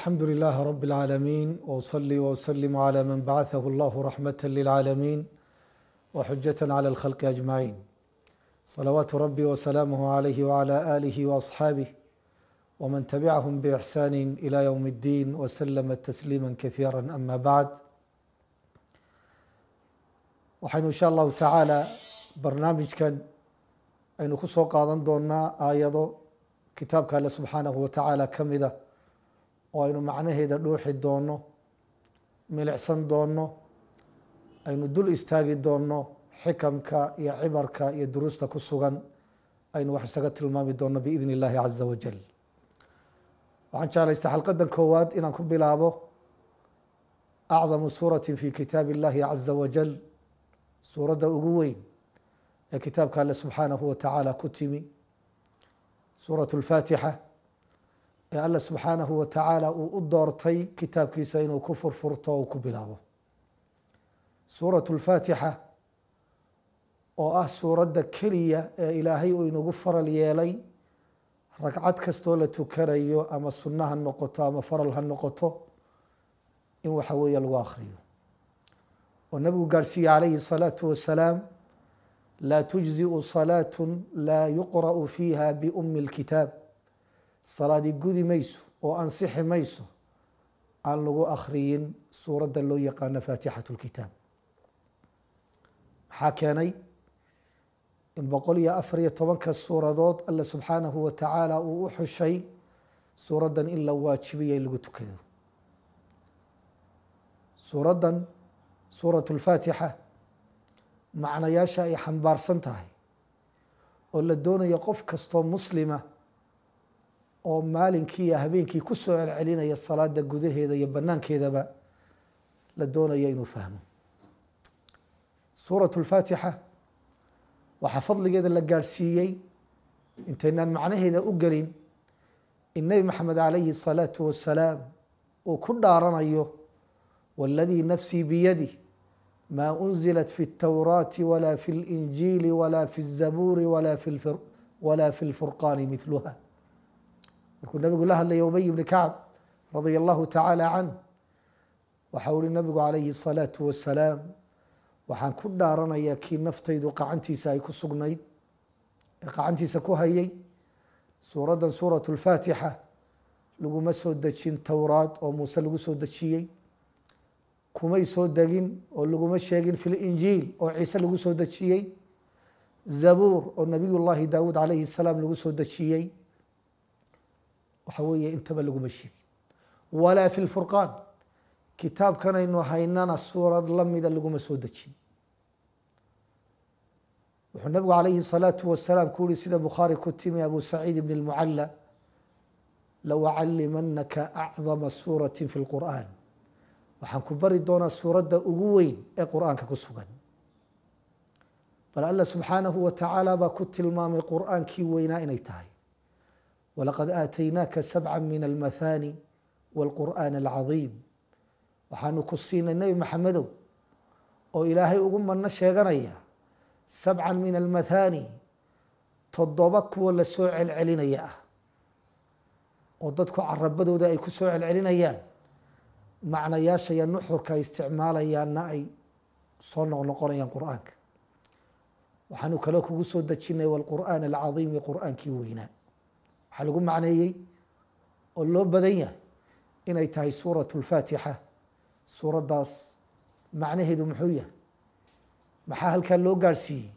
الحمد لله رب العالمين واصلي وأسلم على من بعثه الله رحمة للعالمين وحجة على الخلق أجمعين صلوات ربي وسلامه عليه وعلى آله وأصحابه ومن تبعهم بإحسان إلى يوم الدين وسلم تسليما كثيرا أما بعد وحين إن شاء الله تعالى aynu ku soo qaadan doonaa aayado kitaabka alle subxaanahu wa tacaala ka oo aynu macnaheeda dhuuxi doonno milicsan doonno aynu dul istaagi doonno xikamka iyo cibarka iyo duruusta ku sugan aynu wax isaga tilmaami doonno biidn اllahi caza wajal waxaan jeclaystaa xalqadan koowaad inaan ku bilaabo acdamu suurati fi kitaabi اllahi caza wajal suuradda ugu weyn ee kitaabka alle subxaanahu wa tacaala ku timi suuraة اlfaatixa ee alla subxaanahu wa tacaala uu u doortay kitaabkiisa inuu ku furfurto oo ku bilaabo suuratu lfaatixa oo ah suuradda keliya ee ilaahay uu inagu faral yeelay ragcad kastoo la tukanayo ama sunna ha noqoto ama faral ha noqoto in waxa weeye lagu akhriyo oo nabigu gaadhsiiyey calayhi الsalaatu wasalaam laa tujziu salaatu laa yuqra'u fiiha biumi اlkitaab salaadi gudi mayso oo ansixi mayso aan lagu akhriyin suuradda loo yaqaano faatixatu lkitaab maxaa keenay in boqol iyo afar iyo tobanka suuradood alle subxaanahu wa tacaala uu u xushay suuraddan in la waajibiya in lagu tukado suuraddan suuratu lfaatixa macnayaasha ay xambaarsan tahay oo la doonayo qof kastoo muslima oo maalinkii iyo habeenkii ku soo celcelinaya salaada gudaheeda iyo banaankeedaba la doonaya inuu fahmo suuraة اlfaatixa waxaa fadligeeda la gaadhsiiyey intaynaan macnaheeda u gelin in nebi maxamed calayhi الsalaatu wasalaam uu ku dhaaranayo waladii nafsii biyadi ma unzilat fi اtawraati wala fi اlinjiili wala fi الzabuuri wala fi lfurqaani mihluha markuu nabigu la hadlaya ubay ibni kacb radia allahu tacaala canh waxau uhi nabigu calayhi الsalaatu wasalaam waxaan ku dhaaranayaa kii naftaydu qacantiisa ay ku sugnayd ee qacantiisa ku hayay suuraddan suurat اlfaatixa laguma soo dejin towraad oo muuse lagu soo dejiyey kumay soo degin oo laguma sheegin fi linjiil oo ciise lagu soo dejiyey zabuur oo nabiy llahi daawuud calayhi الsalaam lagu soo dejiyey waxa weeye intaba laguma sheegin walaa fi lfurqaan kitaabkanaynu haynana suurad lamida laguma soo dejin wuxuu nabigu calayhi الsalaatu wasalaam ku yihi sida bukhaari ku timi abu saciid bn اlmucala lawacalimanaka acdama suurati fi اlqur'an waxaan ku bari doonaa suuradda ugu weyn ee qur'aanka ku sugan bal alla subxaanahu wa tacaala baa ku tilmaamay qur'aankii weynaa inay tahay walaqad aataynaaka sabca min almathani wاlqur'aan alcadiim waxaanu ku siinay nebi maxamedow oo ilaahay ugu madno sheeganaya sabcan min almathani toddoba kuwa la soo celcelinaya ah oo dadku carabadooda ay ku soo celcelinayaan macnayaasha iyo nuxurka ay isticmaalayaanna ay soo noqnoqonayaan qur'aanka waxaanu kaloo kugu soo dejinay wاlqur'aan alcadiimi qur'aankii weynaa waxaa lagu macneeyey oo loo badan yahay inay tahay suurat اlfaatixa suuraddaas macnaheedu muxuu yahay maxaa halkaa loo gaarhsiiyey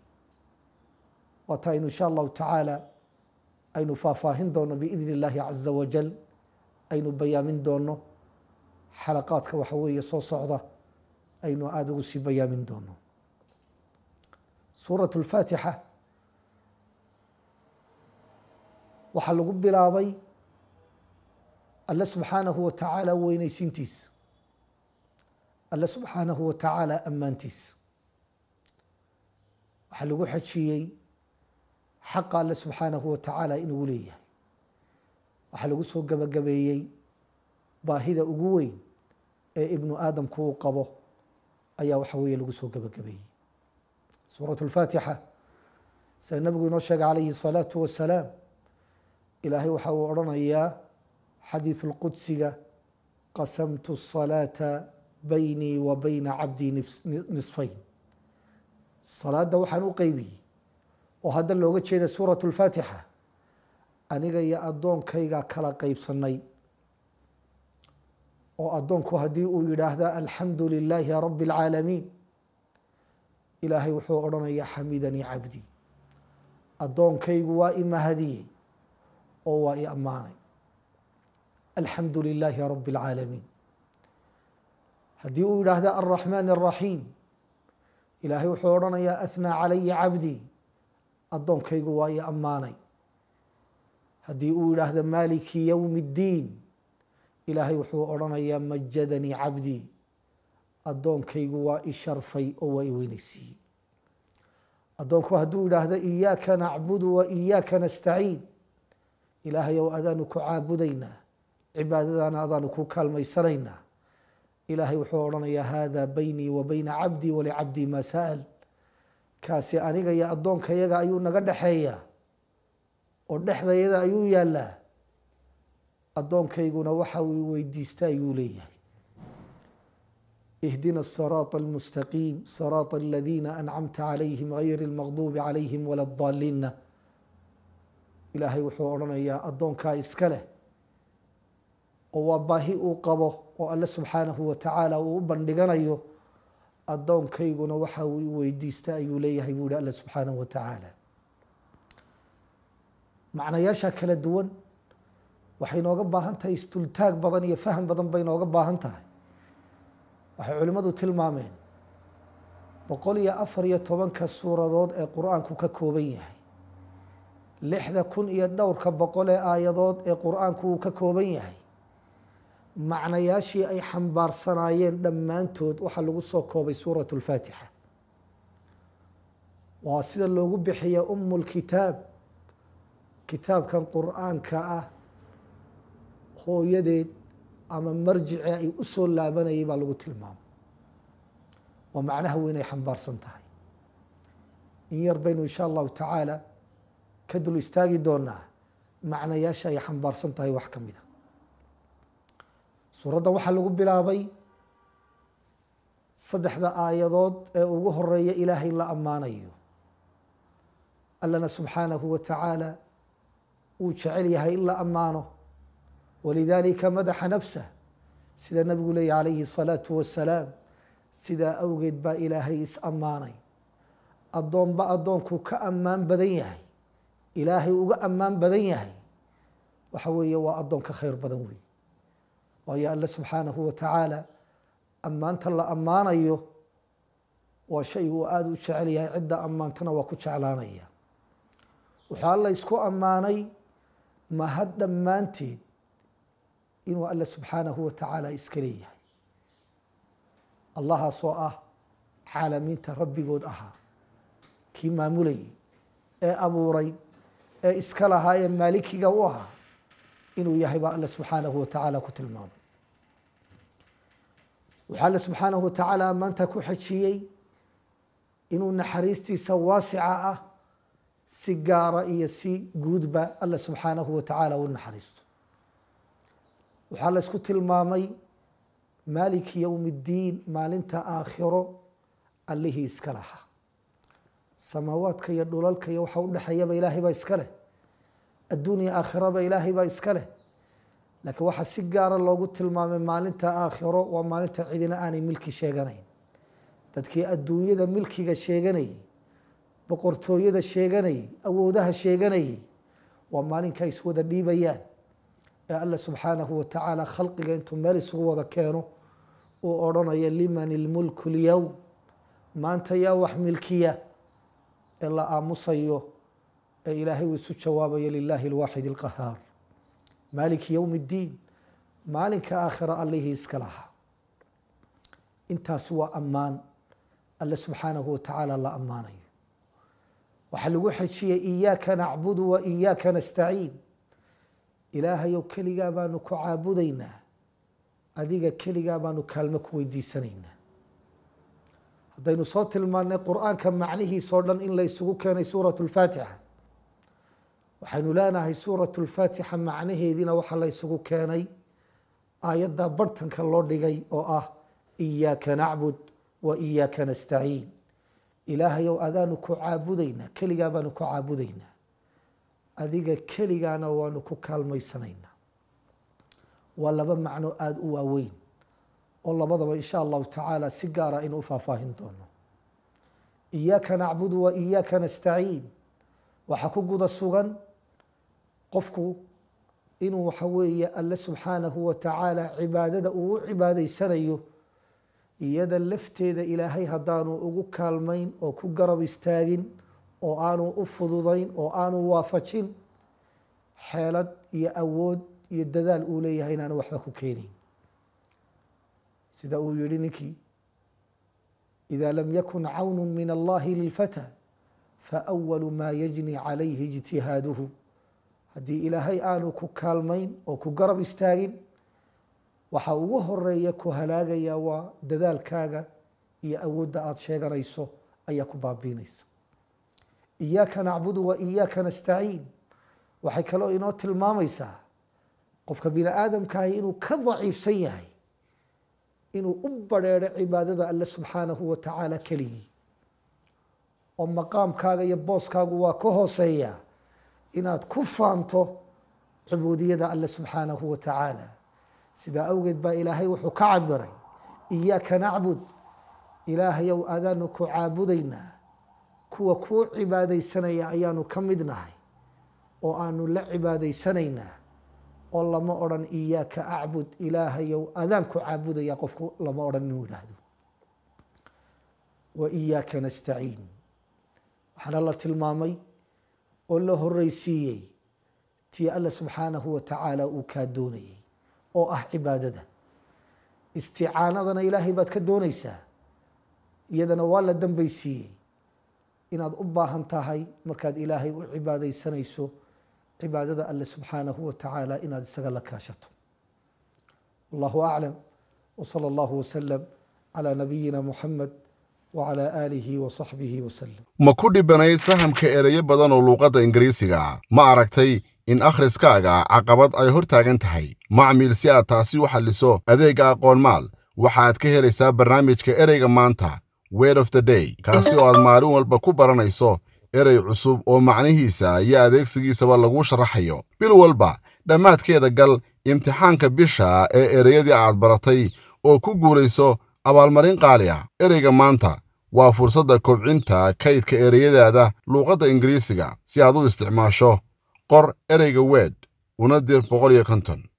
waa taa inu insha allahu tacaala aynu faahfaahin doono biidn اllahi caza wajal aynu bayaamin doono xalaqaadka waxa weeye soo socda aynu aada ugu sii bayaamin doono suurat اlfaatixa waxaa lagu bilaabay alle subxaanahu wa tacaala weynaysiintiisa alle subxaanahu wa tacaala ammaantiisa waxaa lagu xajiyey xaqa alle subxaanahu wa tacaala inuu leeyahay waxaa lagu soo gabagabeeyey baahida ugu weyn ee ibnu aadamku uu qabo ayaa waxa weeye lagu soo gabagabeeyey suurat اlfaatixa sida nabigu inoo sheegay calayhi الsalaaةu wasalaam ilaahay waxa uu odhanayaa xadiiث اlqudsiga qasamtu الsalaaةa baynii wa bayna cabdii nisfayn salaada waxaan u qeybiyey oo hadda looga jeeda suuraة الfaatixa aniga iyo addoonkayga kala qeybsanay oo addoonku haddii uu yidhaahda alxamdu lilaahi rabi اlcaalamiin ilaahay wuxuu odhanayaa xamidanii cabdii addoonkaygu waa imahadiyey oo waa i ammaanay alxamdu lilaahi rabi اlcaalamiin haddii uu yidhaahda alraxmaan الraxiim ilaahay wuxuu odhanayaa ahnaa calaya cabdii addoonkaygu waa i ammaanay haddii uu yidhaahdo maliki ywmi اddiin ilaahay wuxuu odhanayaa majadanii cabdii addoonkaygu waa i sharfay oo waa i weynaysiiyey addoonku hadduu yidhaahdo iyaaka nacbudu wa iyaaka nastaciin ilaahay ow adaanu ku caabudaynaa cibaadadaana adaanu ku kaalmaysanaynaa ilaahay wuxuu odhanayaa haadaa baynii wa bayna cabdii walicabdii maa sa'al kaasi aniga iyo addoonkayaga ayuu naga dhexeeyaa oo dhexdayada ayuu yaallaa addoonkayguna waxa uu weydiista ayuu leeyahay ihdina asiraata almustaqiim siraata aladiina ancamta calayhim gayri almaqduubi calayhim wala adaalliina ilaahay wuxuu odhanayaa addoonkaa iska leh oo waa baahi uu qabo oo alle subxaanahu wa tacaala uu u bandhiganayo addoonkayguna waxa uu i weydiista ayuu leeyahay buu yihi alle subxaanahu watacaala macnayaasha kala duwan waxay nooga baahan tahay istultaag badan iyo fahm badan bay nooga baahan tahay waxay culimmadu tilmaameen boqol iyo afar iyo tobanka suuradood ee qur-aanku ka kooban yahay lixda kun iyo dhowrka boqol ee aayadood ee qur-aanku uu ka kooban yahay macnayaashii ay xambaarsanaayeen dhammaantood waxaa lagu soo koobay suuratu lfaatixa waa sida loogu bixiya umu lkitaab kitaabkan qur-aanka ah hooyadeed ama marjice ay u soo laabanayay baa lagu tilmaamay waa macnaha weyn ay xambaarsan tahay in yar baynu insha allahu tacaala ka dul istaagi doonaa macnayaasha ay xambaarsan tahay wax ka mida ah. suuradda waxaa lagu bilaabay saddexda aayadood ee ugu horeeya ilaahay la ammaanayo allana subxaanahu wa tacaala uu jecel yahay in la ammaano walidaalika madaxa nafsah sida nabigu leeya calayhi salaatu wasalaam sidaa awgeed baa ilaahay is ammaanay addoonba addoonku ka ammaan badan yahay ilaahay uga ammaan badan yahay waxa weeye waa addoon ka khayr badan wey waayo alle subxaanahu wa watacaala ammaanta la ammaanayo waa shay uu aada u jecel yahay cidda ammaantana waa ku jeclaanaya waxaa alla isku ammaanay mahad dhammaanteed inuu alle subxaanahu watacaala iska leeyahay allahaasoo ah caalamiinta rabbigood ahaa kii maamulayay ee abuuray ee iska lahaa ee maalikiga u ahaa inuu yahay baa alle subxaanahu watacaala ku tilmaamay waxaa alle subxaanahu watacaala maanta ku xejiyey inuu naxariistiisa waasica ah si gaara iyo si guudba alle subxaanahu watacaala u naxariisto waxaa la laysku tilmaamay maaliki yowmi اddiin maalinta aakhiro allihii iska lahaa samaawaadka iyo dhulalka iyo waxa udhexeeyaba ilaahay baa iska leh adduunya aakhiraba ilaahay baa iska leh laakiin waxaa si gaara loogu tilmaamay maalinta aakhiro waa maalinta cidina aanay milki sheeganayn dadkii adduunyada milkiga sheeganayay boqortooyada sheeganayay awoodaha sheeganayay waa maalinka iswada dhiibayaan ee alla subxaanahu watacaala khalqiga intuu meel isugu wada keeno uu odrhanaya liman ilmulku lyowm maanta yaa wax milkiya ee la aamusayo ee ilaahay uu isu jawaabayo lilaahi اlwaaxid اlqahaar maaliki yowm اddiin maalinka aakhira allihii iska lahaa intaas waa ammaan alle subxaanahu watacaala la ammaanayo waxaa lagu xejiyey iyaaka nacbudu wa iyaaka nastaciin ilaahayow keligaa baanu ku caabudaynaa adiga keligaa baanu kaalmo ku weydiisanaynaa haddaynu soo tilmaanay qur-aanka macnihiisoo dhan in la isugu keenay suuratu lfaatixa waxaynu leenahay suuratu lfaatixa macnaheediina waxaa la ysugu keenay aayadda bartanka loo dhigay oo ah iyaaka nacbud wa iyaaka nastaciin ilaahayow adaanu ku caabudaynaa keligaa baanu ku caabudaynaa adiga keligaana waanu ku kaalmaysanaynaa waa laba macno aada u waaweyn oo labadaba insha allahu tacaala si gaara inuu faahfaahin doono iyaaka nacbudu wa iyaaka nastaciin waxa ku guda sugan qofku inuu waxa weeye alle subxaanahu wa tacaala cibaadada uu u cibaadaysanayo iyada lafteeda ilaahay haddaanu ugu kaalmayn oo ku garab istaagin oo aanu u fududayn oo aanu waafajin xeelad iyo awood iyo dadaal uu leeyahay inaanu waxba ku keenayn sida uu yihi ninkii ida lam yakun cawnu min allahi lilfatى faأwalu maa yajni calayhi ijtihaaduhu haddii ilaahay aanu ku kaalmayn oo ku garab istaagin waxaa ugu horeeya ku halaagaya waa dadaalkaaga iyo awoodda aada sheeganayso ayaa ku baabiinaysa iyaaka nacbudu wa iyaaka nastaciin waxay kaloo inoo tilmaamaysaa qofka bini aadamkaahi inuu ka daciifsan yahay inuu u badrheedho cibaadada alle subxaanahu wa tacaala keligii oo maqaamkaaga iyo booskaagu waa ka hooseeyaa inaad ku faanto cubuudiyada alle subxaanahu wa tacaala sidaa awgeed baa ilaahay wuxuu ka cabiray iyaaka nacbud ilaahayow adaanu ku caabudaynaa kuwa kuu cibaadayssanaya ayaanu ka mid nahay oo aanu la cibaadaysanaynaa oo lama odhan iyaaka acbud ilaahayow adaan ku caabudaya qofku lama odhan inuu idhaahdo wa iyaaka nastaciin waxaana la tilmaamay oo la horeysiiyey tii alla subxaanahu watacaala uu kaa doonayay oo ah cibaadada isticaanadana ilaahay baad ka doonaysaa iyadana waa la dambaysiiyey inaad u baahan tahay markaad ilaahay u cibaadaysanayso cibaadada alle subxaanahu watacaala inaad isaga la kaashato wallahu aclam wsala allahu wslem calaa nabiyina muxamed wacalaa aalihi wa saxbihi waslem ma ku dhibanayd fahamka ereyo badan oo luuqadda ingiriisiga ma aragtay in akhriskaaga caqabad ay hor taagan tahay macmiil si aad taasi u xalliso adeega aqoonmaal waxaad ka helaysaa barnaamijka ereyga maanta weed of the day kaasi oo aad maalin walba ku baranayso erey cusub oo macnihiisa iyo adeegsigiisaba lagu sharaxayo bil walba dhammaadkeeda gal imtixaanka bisha ee ereyadii aad baratay oo ku guulayso abaalmarin qaali ah ereyga maanta waa fursadda kobcinta kaydka ereyadaada luuqadda ingiriisiga si aad u isticmaasho qor ereyga weed una dir boqol iyo konton